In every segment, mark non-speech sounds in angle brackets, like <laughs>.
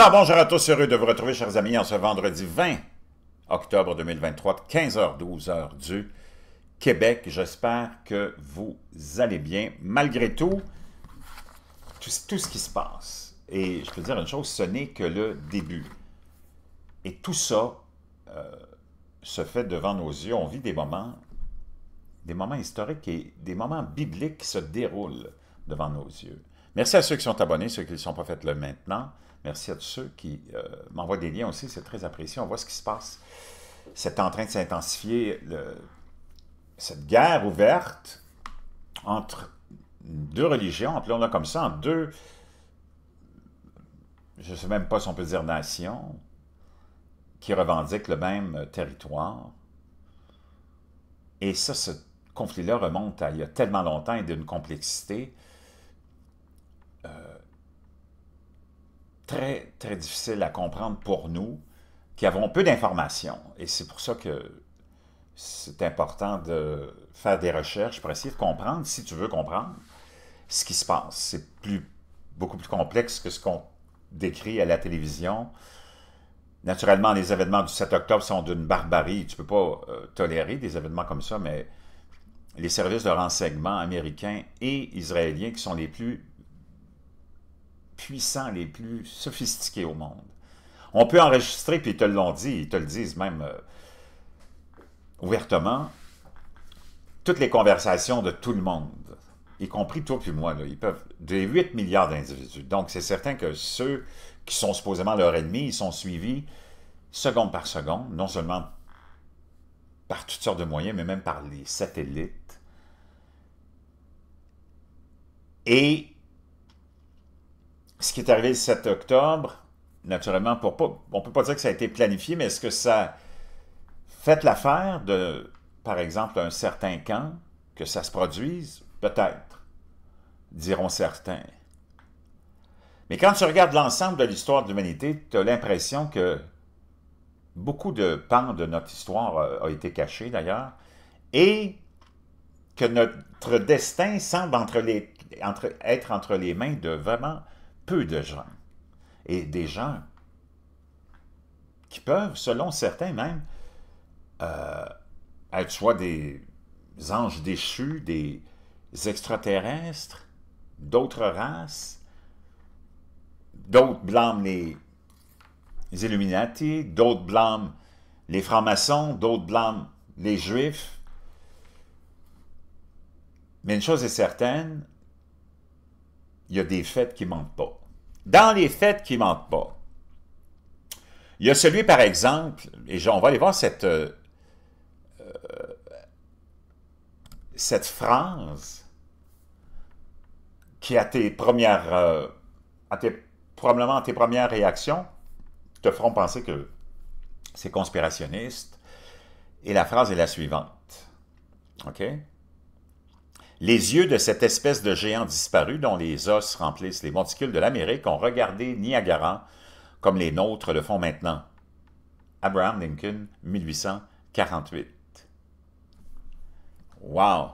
Alors bonjour à tous, heureux de vous retrouver, chers amis, en ce vendredi 20 octobre 2023, 15h, 12h du Québec. J'espère que vous allez bien, malgré tout, tout, ce qui se passe. Et je peux dire une chose, ce n'est que le début. Et tout ça euh, se fait devant nos yeux. On vit des moments, des moments historiques et des moments bibliques qui se déroulent devant nos yeux. Merci à ceux qui sont abonnés, ceux qui ne sont pas faits le maintenant. Merci à tous ceux qui euh, m'envoient des liens aussi, c'est très apprécié. On voit ce qui se passe. C'est en train de s'intensifier, cette guerre ouverte entre deux religions, On a comme ça, deux, je ne sais même pas si on peut dire nations, qui revendiquent le même territoire. Et ça, ce conflit-là remonte à il y a tellement longtemps et d'une complexité. très, très difficile à comprendre pour nous, qui avons peu d'informations. Et c'est pour ça que c'est important de faire des recherches pour essayer de comprendre, si tu veux comprendre, ce qui se passe. C'est plus, beaucoup plus complexe que ce qu'on décrit à la télévision. Naturellement, les événements du 7 octobre sont d'une barbarie. Tu ne peux pas euh, tolérer des événements comme ça, mais les services de renseignement américains et israéliens, qui sont les plus puissants, les plus sophistiqués au monde. On peut enregistrer, puis ils te l'ont dit, ils te le disent même euh, ouvertement, toutes les conversations de tout le monde, y compris toi puis moi, ils peuvent, des 8 milliards d'individus. Donc, c'est certain que ceux qui sont supposément leurs ennemis, ils sont suivis seconde par seconde, non seulement par toutes sortes de moyens, mais même par les satellites. Et ce qui est arrivé le 7 octobre, naturellement, on ne peut pas dire que ça a été planifié, mais est-ce que ça fait l'affaire de, par exemple, un certain camp, que ça se produise? Peut-être, diront certains. Mais quand tu regardes l'ensemble de l'histoire de l'humanité, tu as l'impression que beaucoup de pans de notre histoire ont euh, été cachés, d'ailleurs, et que notre destin semble être entre les mains de vraiment peu de gens. Et des gens qui peuvent, selon certains même, euh, être soit des anges déchus, des extraterrestres, d'autres races. D'autres blâment les, Illuminati, d'autres blâment les francs-maçons, d'autres blâment les juifs. Mais une chose est certaine, il y a des faits qui ne mentent pas. Dans les faits qui ne mentent pas, il y a celui, par exemple, et on va aller voir cette, euh, euh, cette phrase qui, a tes premières, euh, probablement tes premières réactions, te feront penser que c'est conspirationniste. Et la phrase est la suivante. OK? Les yeux de cette espèce de géant disparu dont les os remplissent les monticules de l'Amérique ont regardé Niagara comme les nôtres le font maintenant. Abraham Lincoln, 1848. Wow!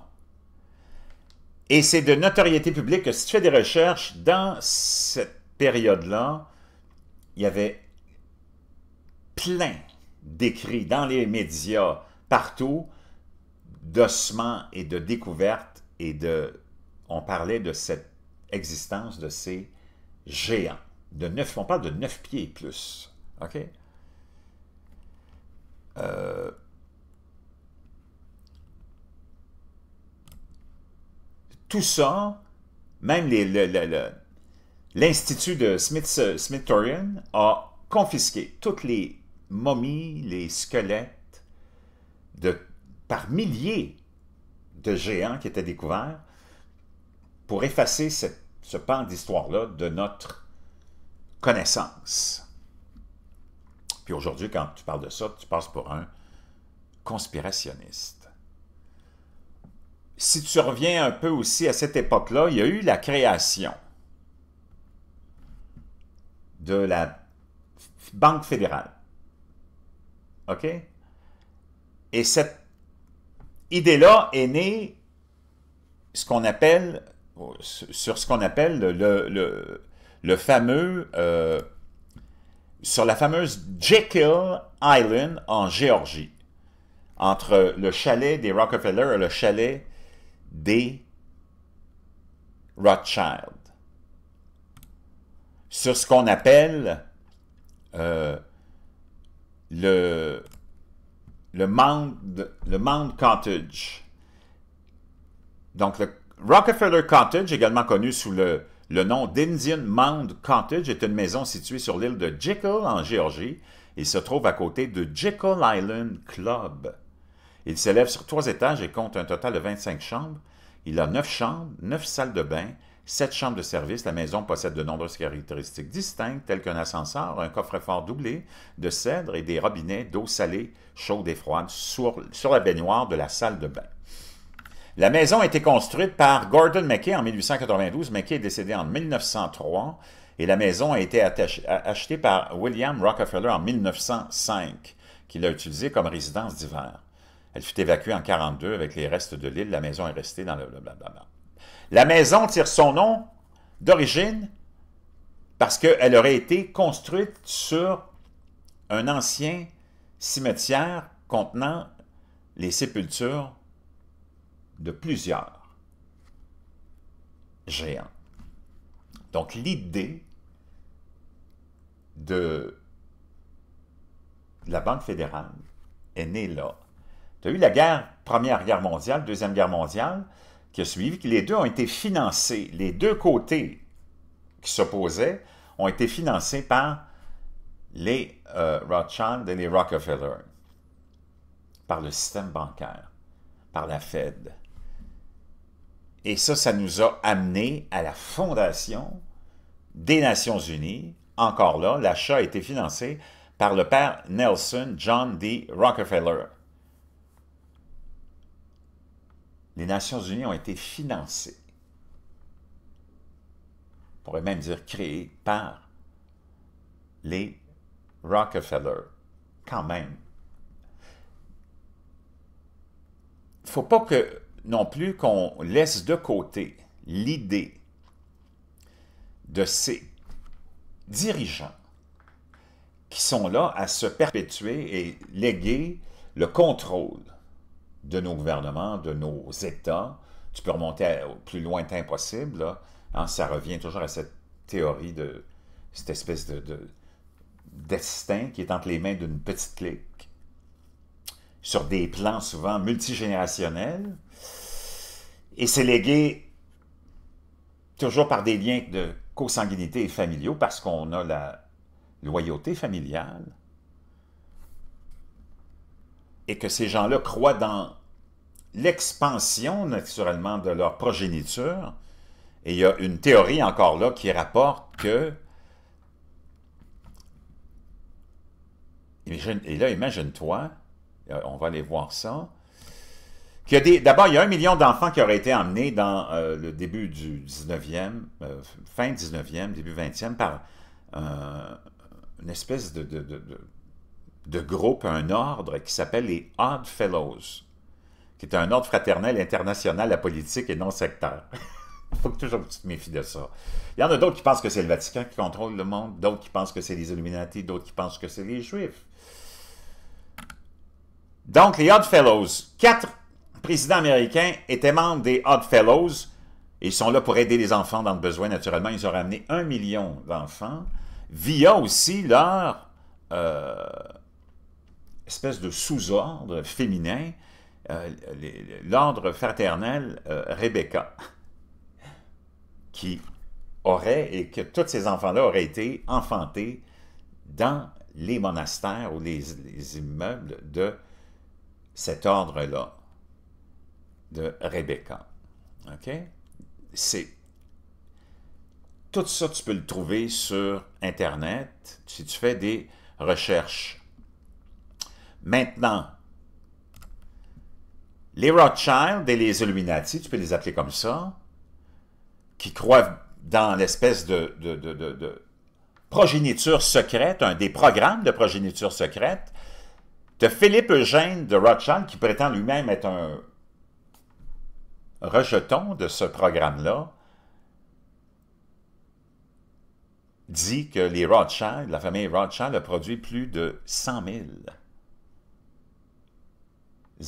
Et c'est de notoriété publique que si tu fais des recherches, dans cette période-là, il y avait plein d'écrits dans les médias, partout, d'ossements et de découvertes et on parlait de cette existence de ces géants. De neuf, on parle de neuf pieds plus. OK? Euh, tout ça, même l'Institut de Smith, euh, Smithsonian a confisqué toutes les momies, les squelettes de, par milliers de géants qui étaient découverts pour effacer cette, ce pan d'histoire-là de notre connaissance. Puis aujourd'hui, quand tu parles de ça, tu passes pour un conspirationniste. Si tu reviens un peu aussi à cette époque-là, il y a eu la création de la Banque fédérale. OK? Et cette idée-là est née ce qu'on appelle, sur ce qu'on appelle le, fameux, euh, sur la fameuse Jekyll Island en Géorgie, entre le chalet des Rockefeller et le chalet des Rothschild. Sur ce qu'on appelle euh, le, le Mound le Cottage. Donc, le Rockefeller Cottage, également connu sous le, nom d'Indian Mound Cottage, est une maison située sur l'île de Jekyll, en Géorgie, et se trouve à côté de Jekyll Island Club. Il s'élève sur trois étages et compte un total de 25 chambres. Il a neuf chambres, neuf salles de bain, cette chambre de service, la maison possède de nombreuses caractéristiques distinctes, telles qu'un ascenseur, un coffre-fort doublé de cèdre et des robinets d'eau salée, chaude et froide, sur, la baignoire de la salle de bain. La maison a été construite par Gordon McKay en 1892. McKay est décédé en 1903 et la maison a été achetée par William Rockefeller en 1905, qui l'a utilisée comme résidence d'hiver. Elle fut évacuée en 1942 avec les restes de l'île. La maison est restée dans le blablabla. La maison tire son nom d'origine parce qu'elle aurait été construite sur un ancien cimetière contenant les sépultures de plusieurs géants. Donc l'idée de la Banque fédérale est née là. Tu as eu la guerre, Première Guerre mondiale, Deuxième Guerre mondiale, qui a suivi, que les deux ont été financés, les deux côtés qui s'opposaient ont été financés par les euh, Rothschild et les Rockefeller, par le système bancaire, par la Fed. Et ça, ça nous a amené à la fondation des Nations Unies. Encore là, l'achat a été financé par le père Nelson John D. Rockefeller. les Nations Unies ont été financées, on pourrait même dire créées, par les Rockefeller, quand même. Il ne faut pas que, non plus qu'on laisse de côté l'idée de ces dirigeants qui sont là à se perpétuer et léguer le contrôle de nos gouvernements, de nos États. Tu peux remonter au plus lointain possible. Hein, ça revient toujours à cette théorie de cette espèce de, destin qui est entre les mains d'une petite clique, sur des plans souvent multigénérationnels, et c'est légué toujours par des liens de consanguinité et familiaux parce qu'on a la loyauté familiale, et que ces gens-là croient dans l'expansion naturellement de leur progéniture. Et il y a une théorie encore là qui rapporte que... Et là, imagine-toi, euh, on va aller voir ça. D'abord, il y a un million d'enfants qui auraient été emmenés dans euh, le début du 19e, euh, fin 19e, début 20e, par une espèce de de groupe, un ordre qui s'appelle les Odd Fellows, qui est un ordre fraternel international à politique et non sectaire. Il <laughs> faut toujours que tu te méfies de ça. Il y en a d'autres qui pensent que c'est le Vatican qui contrôle le monde, d'autres qui pensent que c'est les Illuminati, d'autres qui pensent que c'est les Juifs. Donc, les Odd Fellows, quatre présidents américains étaient membres des Odd Fellows. Ils sont là pour aider les enfants dans le besoin, naturellement. Ils ont ramené un million d'enfants via aussi leur euh, espèce de sous-ordre féminin, euh, l'ordre fraternel euh, Rebecca, qui aurait, et que tous ces enfants-là auraient été enfantés dans les monastères ou les, les immeubles de cet ordre-là, de Rebecca. OK? C'est... Tout ça, tu peux le trouver sur Internet. Si tu fais des recherches Maintenant, les Rothschild et les Illuminati, tu peux les appeler comme ça, qui croient dans l'espèce de, progéniture secrète, un des programmes de progéniture secrète, de Philippe Eugène de Rothschild, qui prétend lui-même être un rejeton de ce programme-là, dit que les Rothschild, la famille Rothschild a produit plus de 100 000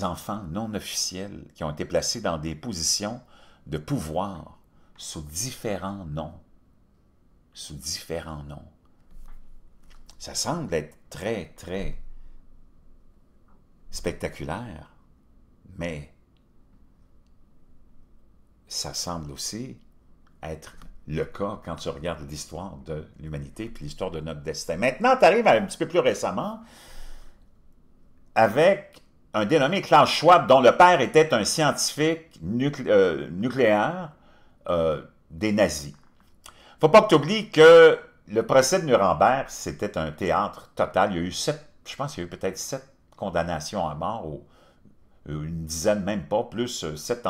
enfants non officiels qui ont été placés dans des positions de pouvoir sous différents noms. Sous différents noms. Ça semble être très, très spectaculaire, mais ça semble aussi être le cas quand tu regardes l'histoire de l'humanité puis l'histoire de notre destin. Maintenant, tu arrives un petit peu plus récemment avec un dénommé Klaus Schwab, dont le père était un scientifique euh, nucléaire euh, des nazis. Il faut pas que tu oublies que le procès de Nuremberg, c'était un théâtre total. Il y a eu sept, je pense qu'il y a eu peut-être sept condamnations à mort, ou euh, une dizaine même pas, plus sept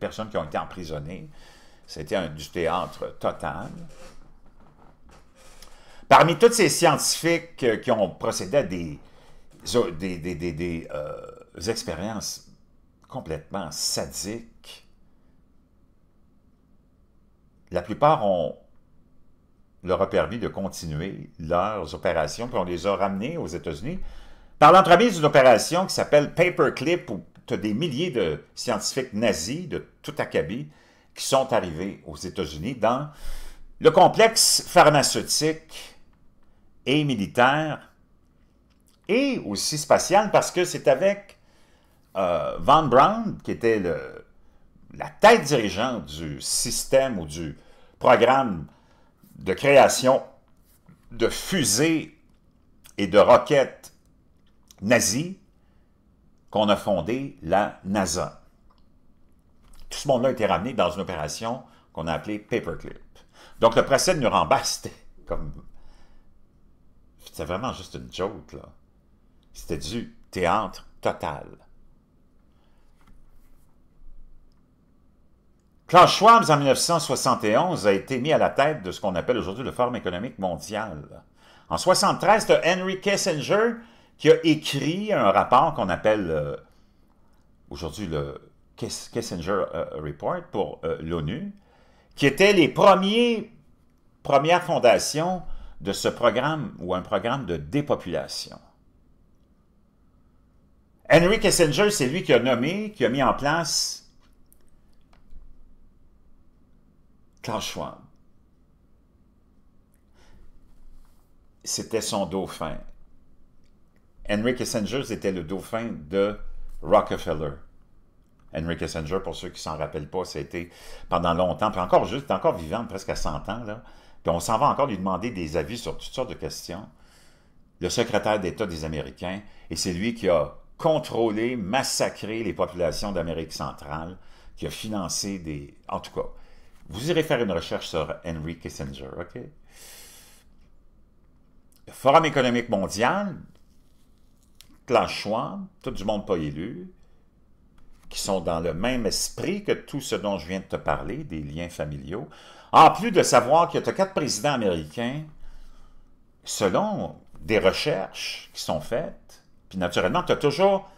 personnes qui ont été emprisonnées. C'était du théâtre total. Parmi tous ces scientifiques qui ont procédé à des des, euh, expériences complètement sadiques. La plupart ont, leur a permis de continuer leurs opérations, puis on les a ramenés aux États-Unis par l'entremise d'une opération qui s'appelle Paperclip, où tu as des milliers de scientifiques nazis de tout acabit qui sont arrivés aux États-Unis dans le complexe pharmaceutique et militaire et aussi spatial parce que c'est avec euh, Van Von Braun, qui était la tête dirigeante du système ou du programme de création de fusées et de roquettes nazies qu'on a fondé la NASA. Tout ce monde-là a été ramené dans une opération qu'on a appelée Paperclip. Donc le procès de Nuremberg, <laughs> c'était comme... C'était vraiment juste une joke, là. C'était du théâtre total. Claude Schwab, en 1971, a été mis à la tête de ce qu'on appelle aujourd'hui le Forum économique mondial. En 1973, c'était Henry Kissinger qui a écrit un rapport qu'on appelle euh, aujourd'hui le Kissinger euh, Report pour euh, l'ONU, qui était les premières fondations de ce programme ou un programme de dépopulation. Henry Kissinger, c'est lui qui a nommé, qui a mis en place Klaus Schwab. C'était son dauphin. Henry Kissinger était le dauphin de Rockefeller. Henry Kissinger, pour ceux qui ne s'en rappellent pas, été pendant longtemps, puis encore juste, encore vivant, presque à 100 ans, là. puis on s'en va encore lui demander des avis sur toutes sortes de questions. Le secrétaire d'État des Américains, et c'est lui qui a contrôler, massacrer les populations d'Amérique centrale, qui a financé des... En tout cas, vous irez faire une recherche sur Henry Kissinger, OK? Forum économique mondial, Clash tout du monde pas élu, qui sont dans le même esprit que tout ce dont je viens de te parler, des liens familiaux, en plus de savoir qu'il y a quatre présidents américains, selon des recherches qui sont faites, puis naturellement, tu as toujours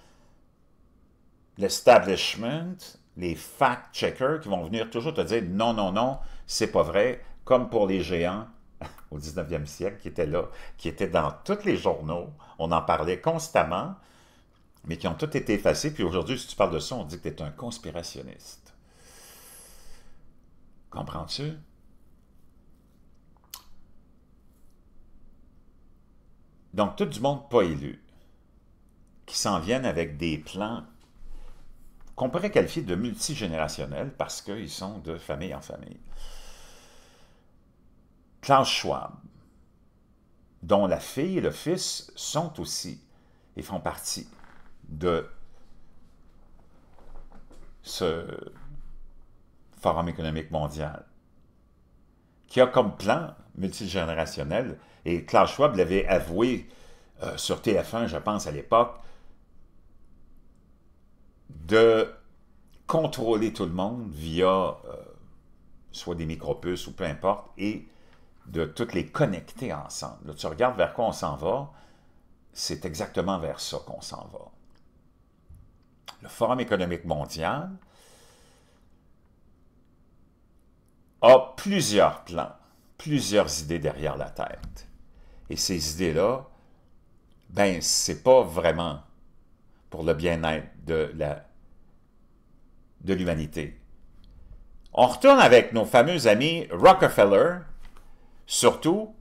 l'establishment, les fact-checkers qui vont venir toujours te dire non, non, non, c'est pas vrai, comme pour les géants <laughs> au 19e siècle qui étaient là, qui étaient dans tous les journaux, on en parlait constamment, mais qui ont tous été effacés. Puis aujourd'hui, si tu parles de ça, on dit que tu es un conspirationniste. Comprends-tu? Donc, tout du monde pas élu qui s'en viennent avec des plans qu'on pourrait qualifier de multigénérationnels parce qu'ils sont de famille en famille. Klaus Schwab, dont la fille et le fils sont aussi et font partie de ce Forum économique mondial, qui a comme plan multigénérationnel, et Klaus Schwab l'avait avoué euh, sur TF1, je pense, à l'époque, de contrôler tout le monde via euh, soit des micropuces ou peu importe, et de toutes les connecter ensemble. Là, tu regardes vers quoi on s'en va, c'est exactement vers ça qu'on s'en va. Le Forum économique mondial a plusieurs plans, plusieurs idées derrière la tête. Et ces idées-là, ben, c'est pas vraiment pour le bien-être de l'humanité. On retourne avec nos fameux amis Rockefeller, surtout,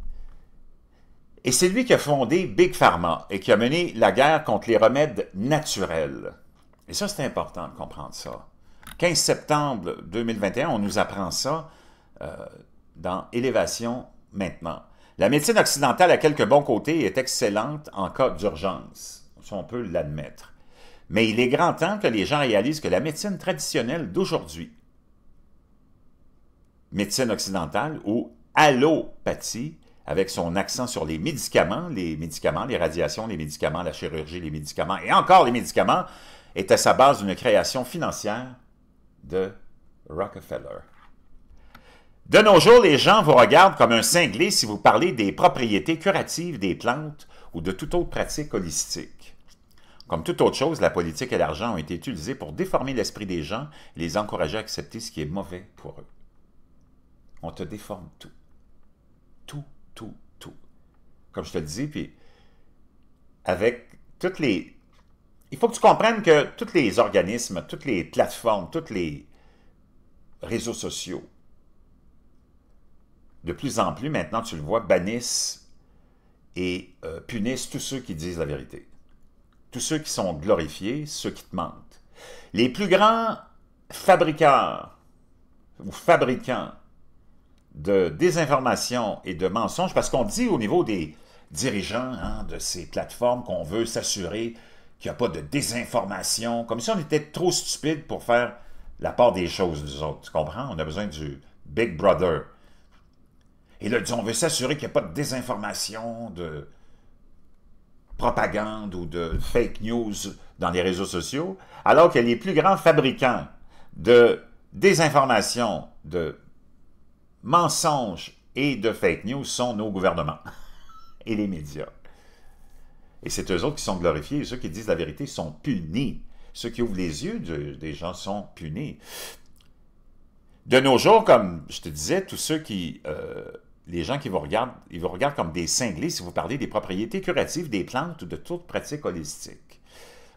et c'est lui qui a fondé Big Pharma et qui a mené la guerre contre les remèdes naturels. Et ça, c'est important de comprendre ça. 15 septembre 2021, on nous apprend ça euh, dans Élévation maintenant. La médecine occidentale a quelques bons côtés et est excellente en cas d'urgence. On peut l'admettre mais il est grand temps que les gens réalisent que la médecine traditionnelle d'aujourd'hui, médecine occidentale ou allopathie, avec son accent sur les médicaments, les médicaments, les radiations, les médicaments, la chirurgie, les médicaments, et encore les médicaments, est à sa base d'une création financière de Rockefeller. De nos jours, les gens vous regardent comme un cinglé si vous parlez des propriétés curatives des plantes ou de toute autre pratique holistique. Comme toute autre chose, la politique et l'argent ont été utilisés pour déformer l'esprit des gens et les encourager à accepter ce qui est mauvais pour eux. On te déforme tout. Tout, tout, tout. Comme je te le dis, puis avec toutes les... Il faut que tu comprennes que tous les organismes, toutes les plateformes, tous les réseaux sociaux, de plus en plus, maintenant tu le vois, bannissent et euh, punissent tous ceux qui disent la vérité tous ceux qui sont glorifiés, ceux qui te mentent. Les plus grands fabricants ou fabricants de désinformation et de mensonges, parce qu'on dit au niveau des dirigeants hein, de ces plateformes qu'on veut s'assurer qu'il n'y a pas de désinformation, comme si on était trop stupide pour faire la part des choses, nous autres. Tu comprends? On a besoin du Big Brother. Et là, on veut s'assurer qu'il n'y a pas de désinformation, de, propagande ou de fake news dans les réseaux sociaux, alors que les plus grands fabricants de désinformation, de mensonges et de fake news sont nos gouvernements <laughs> et les médias. Et c'est eux autres qui sont glorifiés, ceux qui disent la vérité sont punis. Ceux qui ouvrent les yeux des gens sont punis. De nos jours, comme je te disais, tous ceux qui euh, les gens qui vous regardent, ils vous regardent comme des cinglés si vous parlez des propriétés curatives des plantes ou de toute pratique holistique.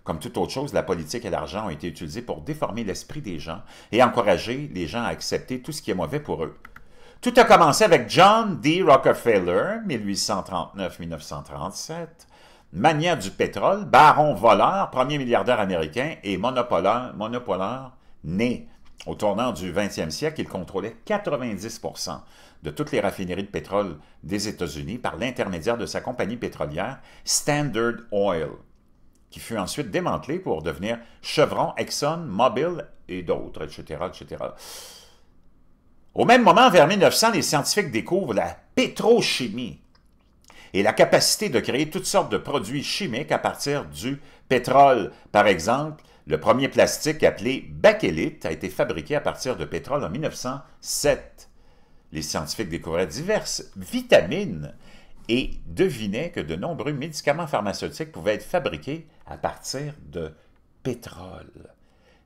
Comme toute autre chose, la politique et l'argent ont été utilisés pour déformer l'esprit des gens et encourager les gens à accepter tout ce qui est mauvais pour eux. Tout a commencé avec John D. Rockefeller, 1839-1937, mania du pétrole, baron voleur, premier milliardaire américain et monopoleur, monopoleur né. Au tournant du 20e siècle, il contrôlait 90 de toutes les raffineries de pétrole des États-Unis par l'intermédiaire de sa compagnie pétrolière Standard Oil, qui fut ensuite démantelée pour devenir Chevron, Exxon, Mobil et d'autres, etc., etc. Au même moment, vers 1900, les scientifiques découvrent la pétrochimie et la capacité de créer toutes sortes de produits chimiques à partir du pétrole. Par exemple, le premier plastique appelé bakélite a été fabriqué à partir de pétrole en 1907. Les scientifiques découvraient diverses vitamines et devinaient que de nombreux médicaments pharmaceutiques pouvaient être fabriqués à partir de pétrole.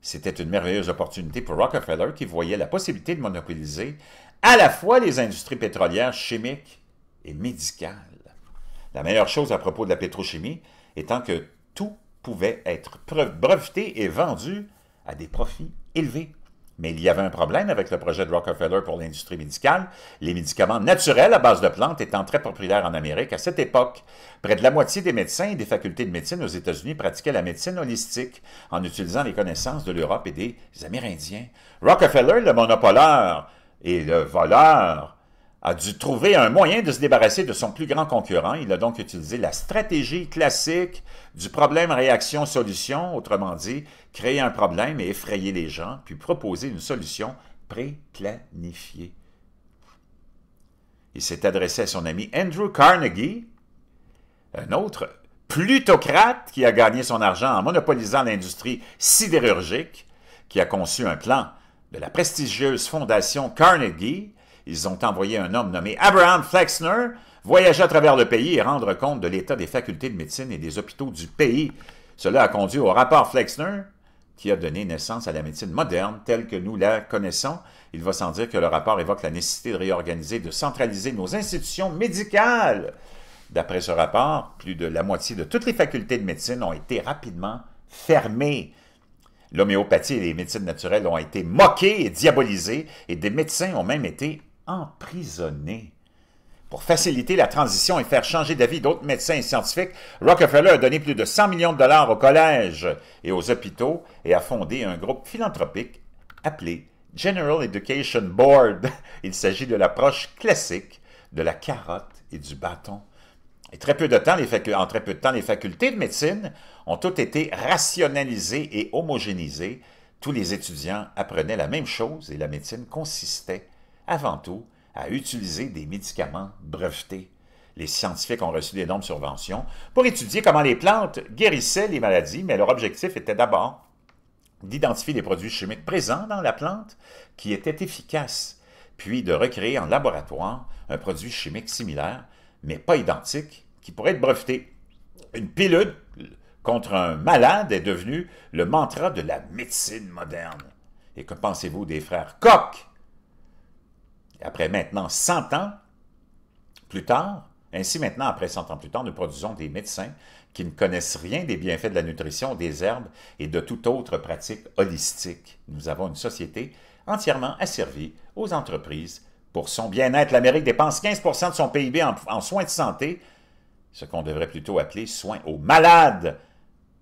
C'était une merveilleuse opportunité pour Rockefeller qui voyait la possibilité de monopoliser à la fois les industries pétrolières, chimiques et médicales. La meilleure chose à propos de la pétrochimie étant que tout pouvait être breveté et vendu à des profits élevés. Mais il y avait un problème avec le projet de Rockefeller pour l'industrie médicale. Les médicaments naturels à base de plantes étant très populaires en Amérique à cette époque, près de la moitié des médecins et des facultés de médecine aux États-Unis pratiquaient la médecine holistique en utilisant les connaissances de l'Europe et des Amérindiens. Rockefeller, le monopoleur et le voleur, a dû trouver un moyen de se débarrasser de son plus grand concurrent. Il a donc utilisé la stratégie classique du problème-réaction-solution, autrement dit, créer un problème et effrayer les gens, puis proposer une solution pré Il s'est adressé à son ami Andrew Carnegie, un autre plutocrate qui a gagné son argent en monopolisant l'industrie sidérurgique, qui a conçu un plan de la prestigieuse fondation Carnegie, ils ont envoyé un homme nommé Abraham Flexner voyager à travers le pays et rendre compte de l'état des facultés de médecine et des hôpitaux du pays. Cela a conduit au rapport Flexner, qui a donné naissance à la médecine moderne telle que nous la connaissons. Il va sans dire que le rapport évoque la nécessité de réorganiser, de centraliser nos institutions médicales. D'après ce rapport, plus de la moitié de toutes les facultés de médecine ont été rapidement fermées. L'homéopathie et les médecines naturelles ont été moquées et diabolisées, et des médecins ont même été emprisonné. Pour faciliter la transition et faire changer d'avis d'autres médecins et scientifiques, Rockefeller a donné plus de 100 millions de dollars aux collèges et aux hôpitaux et a fondé un groupe philanthropique appelé General Education Board. <laughs> Il s'agit de l'approche classique de la carotte et du bâton. Et très peu de temps, les en très peu de temps, les facultés de médecine ont toutes été rationalisées et homogénéisées. Tous les étudiants apprenaient la même chose et la médecine consistait avant tout à utiliser des médicaments brevetés. Les scientifiques ont reçu d'énormes subventions pour étudier comment les plantes guérissaient les maladies, mais leur objectif était d'abord d'identifier les produits chimiques présents dans la plante qui étaient efficaces, puis de recréer en laboratoire un produit chimique similaire, mais pas identique, qui pourrait être breveté. Une pilule contre un malade est devenue le mantra de la médecine moderne. Et que pensez-vous des frères Koch après maintenant 100 ans plus tard, ainsi maintenant, après 100 ans plus tard, nous produisons des médecins qui ne connaissent rien des bienfaits de la nutrition, des herbes et de toute autre pratique holistique. Nous avons une société entièrement asservie aux entreprises pour son bien-être. L'Amérique dépense 15 de son PIB en, soins de santé, ce qu'on devrait plutôt appeler soins aux malades.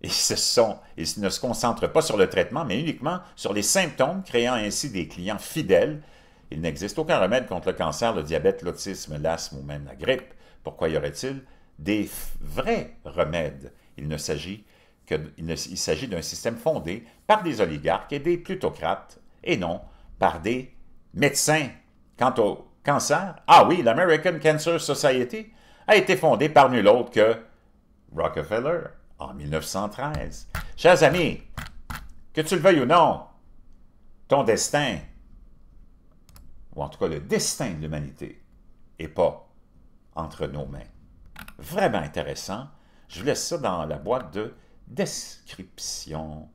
Et sont, ils ne se concentrent pas sur le traitement, mais uniquement sur les symptômes, créant ainsi des clients fidèles il n'existe aucun remède contre le cancer, le diabète, l'autisme, l'asthme ou même la grippe. Pourquoi y aurait-il des vrais remèdes Il ne s'agit s'agit d'un système fondé par des oligarques et des plutocrates et non par des médecins. Quant au cancer, ah oui, l'American Cancer Society a été fondée par nul autre que Rockefeller en 1913. Chers amis, que tu le veuilles ou non, ton destin ou en tout cas le destin de l'humanité, et pas entre nos mains. Vraiment intéressant. Je vous laisse ça dans la boîte de description.